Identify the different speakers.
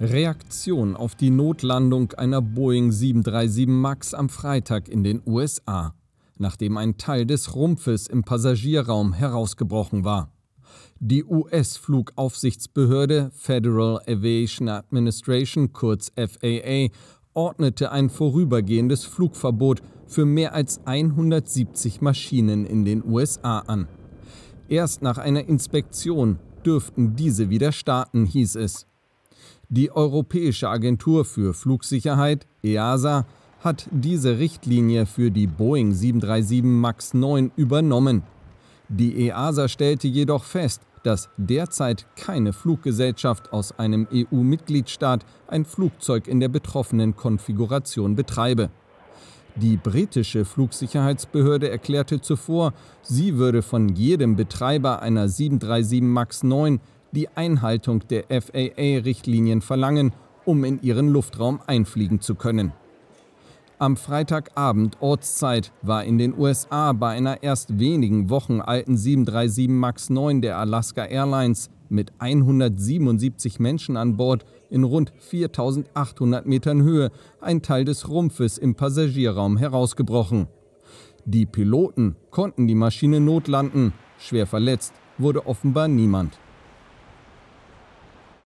Speaker 1: Reaktion auf die Notlandung einer Boeing 737 MAX am Freitag in den USA, nachdem ein Teil des Rumpfes im Passagierraum herausgebrochen war. Die US-Flugaufsichtsbehörde Federal Aviation Administration kurz FAA ordnete ein vorübergehendes Flugverbot für mehr als 170 Maschinen in den USA an. Erst nach einer Inspektion dürften diese wieder starten, hieß es. Die Europäische Agentur für Flugsicherheit, EASA, hat diese Richtlinie für die Boeing 737 MAX 9 übernommen. Die EASA stellte jedoch fest, dass derzeit keine Fluggesellschaft aus einem EU-Mitgliedstaat ein Flugzeug in der betroffenen Konfiguration betreibe. Die britische Flugsicherheitsbehörde erklärte zuvor, sie würde von jedem Betreiber einer 737 MAX 9 die Einhaltung der FAA-Richtlinien verlangen, um in ihren Luftraum einfliegen zu können. Am Freitagabend Ortszeit war in den USA bei einer erst wenigen Wochen alten 737 MAX 9 der Alaska Airlines mit 177 Menschen an Bord in rund 4800 Metern Höhe ein Teil des Rumpfes im Passagierraum herausgebrochen. Die Piloten konnten die Maschine notlanden. Schwer verletzt wurde offenbar niemand.